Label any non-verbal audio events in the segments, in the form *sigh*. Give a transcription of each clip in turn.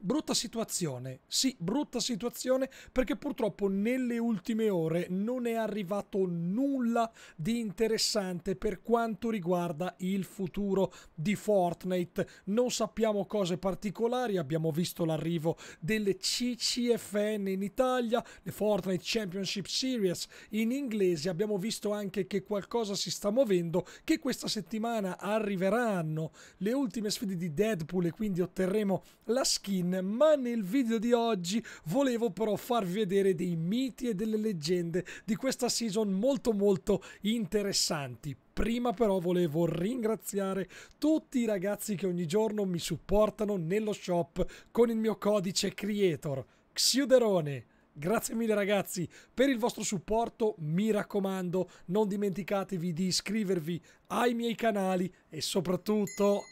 Brutta situazione, sì, brutta situazione perché purtroppo nelle ultime ore non è arrivato nulla di interessante per quanto riguarda il futuro di Fortnite. Non sappiamo cose particolari, abbiamo visto l'arrivo delle CCFN in Italia, le Fortnite Championship Series in inglese, abbiamo visto anche che qualcosa si sta muovendo, che questa settimana arriveranno le ultime sfide di Deadpool e quindi otterremo la skin Halloween, ma nel video di oggi volevo però farvi vedere dei miti e delle leggende di questa season molto molto interessanti. Prima però volevo ringraziare tutti i ragazzi che ogni giorno mi supportano nello shop con il mio codice creator Xiuderone. Grazie mille ragazzi per il vostro supporto, mi raccomando non dimenticatevi di iscrivervi ai miei canali e soprattutto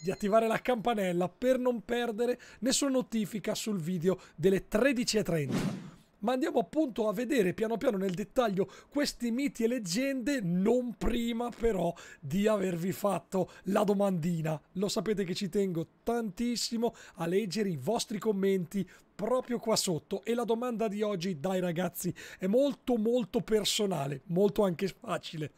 di attivare la campanella per non perdere nessuna notifica sul video delle 13.30 ma andiamo appunto a vedere piano piano nel dettaglio questi miti e leggende, non prima però di avervi fatto la domandina. Lo sapete che ci tengo tantissimo a leggere i vostri commenti proprio qua sotto e la domanda di oggi, dai ragazzi, è molto molto personale, molto anche facile.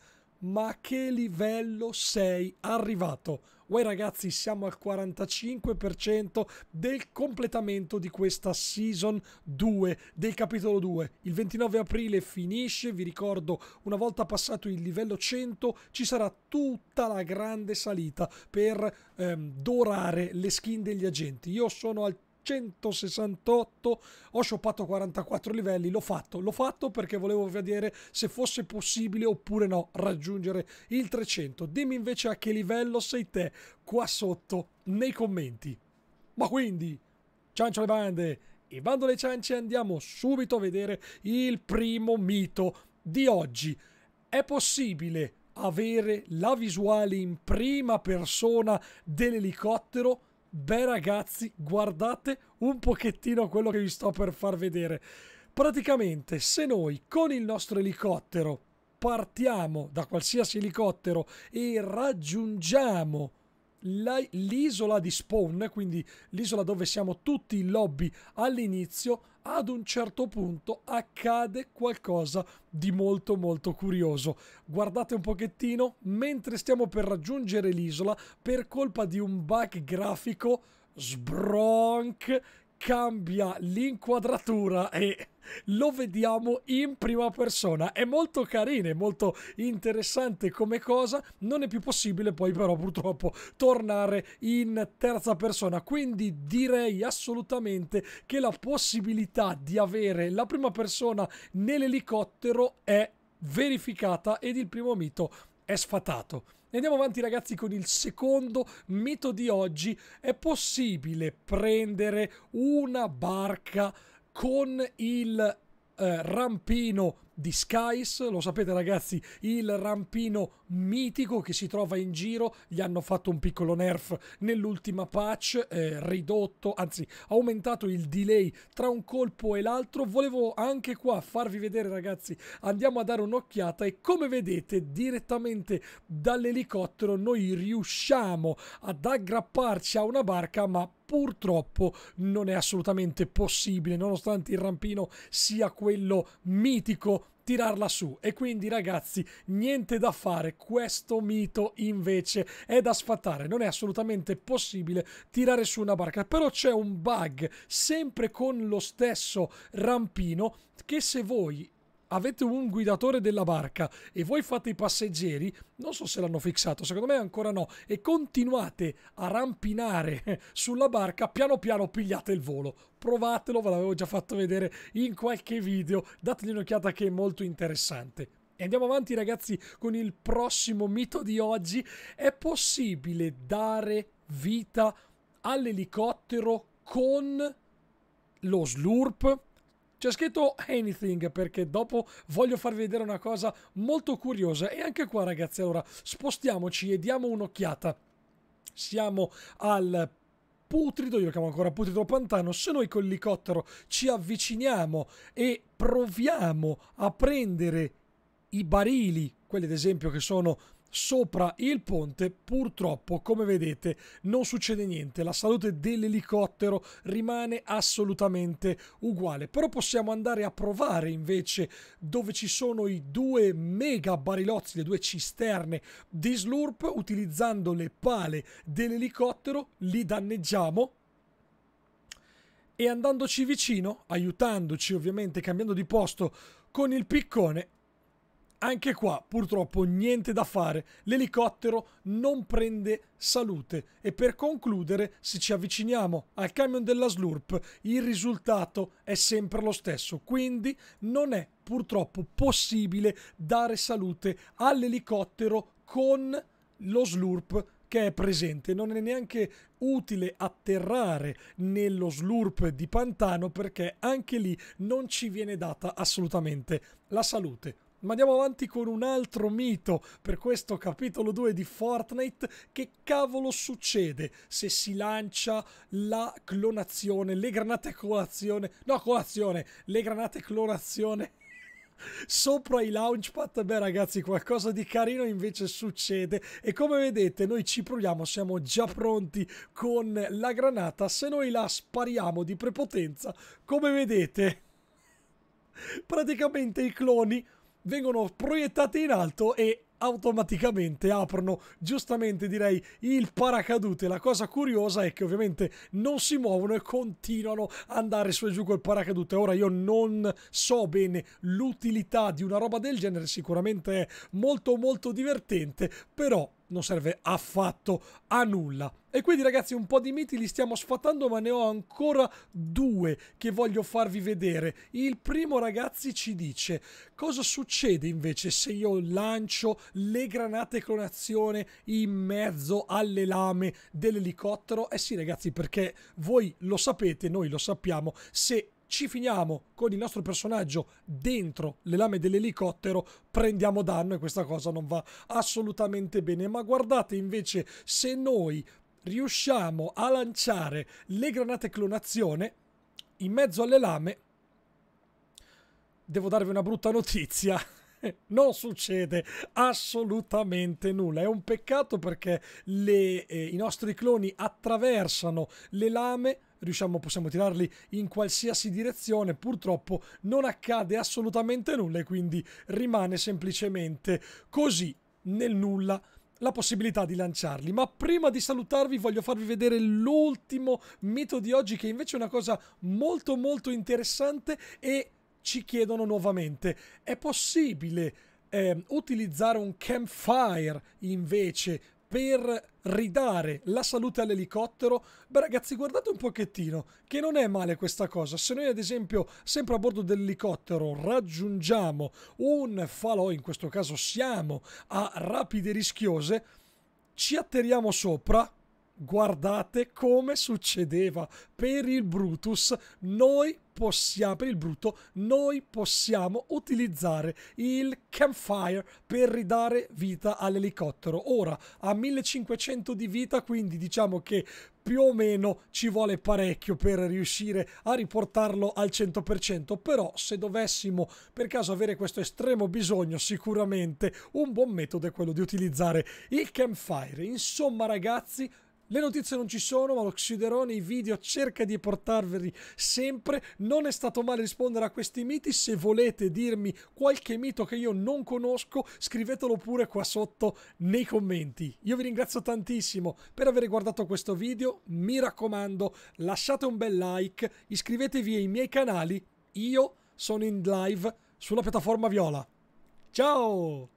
Ma a che livello sei arrivato? Uè ragazzi, siamo al 45% del completamento di questa season 2 del capitolo 2. Il 29 aprile finisce, vi ricordo, una volta passato il livello 100 ci sarà tutta la grande salita per ehm, dorare le skin degli agenti. Io sono al 168, ho shoppato 44 livelli, l'ho fatto, l'ho fatto perché volevo vedere se fosse possibile oppure no raggiungere il 300. Dimmi invece a che livello sei te qua sotto nei commenti. Ma quindi, ciancio le bande, e bando le ciance andiamo subito a vedere il primo mito di oggi. È possibile avere la visuale in prima persona dell'elicottero? Beh ragazzi, guardate un pochettino quello che vi sto per far vedere. Praticamente, se noi con il nostro elicottero partiamo da qualsiasi elicottero e raggiungiamo l'isola di spawn, quindi l'isola dove siamo tutti in lobby all'inizio, ad un certo punto accade qualcosa di molto molto curioso. Guardate un pochettino, mentre stiamo per raggiungere l'isola, per colpa di un bug grafico, Sbronk cambia l'inquadratura e lo vediamo in prima persona. È molto carino, è molto interessante come cosa. Non è più possibile poi però purtroppo tornare in terza persona. Quindi direi assolutamente che la possibilità di avere la prima persona nell'elicottero è verificata ed il primo mito è sfatato. Andiamo avanti ragazzi con il secondo mito di oggi. È possibile prendere una barca con il eh, rampino di Skies, lo sapete ragazzi, il rampino mitico che si trova in giro, gli hanno fatto un piccolo nerf nell'ultima patch, eh, ridotto, anzi aumentato il delay tra un colpo e l'altro, volevo anche qua farvi vedere ragazzi, andiamo a dare un'occhiata e come vedete direttamente dall'elicottero noi riusciamo ad aggrapparci a una barca ma purtroppo non è assolutamente possibile, nonostante il rampino sia quello mitico tirarla su e quindi ragazzi niente da fare questo mito invece è da sfatare non è assolutamente possibile tirare su una barca però c'è un bug sempre con lo stesso rampino che se voi avete un guidatore della barca e voi fate i passeggeri, non so se l'hanno fissato, secondo me ancora no, e continuate a rampinare sulla barca, piano piano pigliate il volo. Provatelo, ve l'avevo già fatto vedere in qualche video, dategli un'occhiata che è molto interessante. E andiamo avanti ragazzi con il prossimo mito di oggi. È possibile dare vita all'elicottero con lo slurp? C'è scritto anything perché dopo voglio farvi vedere una cosa molto curiosa. E anche qua ragazzi, allora spostiamoci e diamo un'occhiata. Siamo al putrido, io lo chiamo ancora putrido pantano, se noi con l'elicottero ci avviciniamo e proviamo a prendere i barili, quelli ad esempio che sono sopra il ponte purtroppo come vedete non succede niente la salute dell'elicottero rimane assolutamente uguale però possiamo andare a provare invece dove ci sono i due mega barilozzi le due cisterne di slurp utilizzando le pale dell'elicottero li danneggiamo e andandoci vicino aiutandoci ovviamente cambiando di posto con il piccone anche qua purtroppo niente da fare, l'elicottero non prende salute e per concludere se ci avviciniamo al camion della Slurp il risultato è sempre lo stesso, quindi non è purtroppo possibile dare salute all'elicottero con lo Slurp che è presente, non è neanche utile atterrare nello slurp di Pantano perché anche lì non ci viene data assolutamente la salute. Ma andiamo avanti con un altro mito per questo capitolo 2 di Fortnite. Che cavolo succede se si lancia la clonazione, le granate a colazione, no colazione, le granate clonazione *laughs* sopra i launchpad beh ragazzi qualcosa di carino invece succede e come vedete noi ci proviamo siamo già pronti con la granata se noi la spariamo di prepotenza come vedete *laughs* praticamente i cloni vengono proiettate in alto e automaticamente aprono giustamente direi il paracadute la cosa curiosa è che ovviamente non si muovono e continuano ad andare su e giù col paracadute ora io non so bene l'utilità di una roba del genere sicuramente è molto molto divertente però non serve affatto a nulla. E quindi ragazzi un po' di miti li stiamo sfatando ma ne ho ancora due che voglio farvi vedere. Il primo ragazzi ci dice cosa succede invece se io lancio le granate clonazione in mezzo alle lame dell'elicottero? Eh sì ragazzi perché voi lo sapete, noi lo sappiamo, se ci finiamo con il nostro personaggio dentro le lame dell'elicottero, prendiamo danno e questa cosa non va assolutamente bene. Ma guardate invece se noi riusciamo a lanciare le granate clonazione in mezzo alle lame, devo darvi una brutta notizia. *laughs* non succede assolutamente nulla. È un peccato perché le, eh, i nostri cloni attraversano le lame riusciamo, possiamo tirarli in qualsiasi direzione. Purtroppo non accade assolutamente nulla e quindi rimane semplicemente così nel nulla la possibilità di lanciarli. Ma prima di salutarvi voglio farvi vedere l'ultimo mito di oggi che invece è una cosa molto molto interessante e ci chiedono nuovamente, è possibile eh, utilizzare un campfire invece per ridare la salute all'elicottero? Beh ragazzi guardate un pochettino che non è male questa cosa. Se noi ad esempio sempre a bordo dell'elicottero raggiungiamo un falò, in questo caso siamo a rapide rischiose, ci atterriamo sopra, guardate come succedeva per il Brutus, noi possiamo, per il brutto, noi possiamo utilizzare il campfire per ridare vita all'elicottero. Ora ha 1500 di vita, quindi diciamo che più o meno ci vuole parecchio per riuscire a riportarlo al 100%, però se dovessimo per caso avere questo estremo bisogno, sicuramente un buon metodo è quello di utilizzare il campfire. Insomma ragazzi, le notizie non ci sono, ma lo Xiderone, nei video cerca di portarveli sempre. Non è stato male rispondere a questi miti. Se volete dirmi qualche mito che io non conosco, scrivetelo pure qua sotto nei commenti. Io vi ringrazio tantissimo per aver guardato questo video. Mi raccomando, lasciate un bel like, iscrivetevi ai miei canali. Io sono in live sulla piattaforma Viola. Ciao!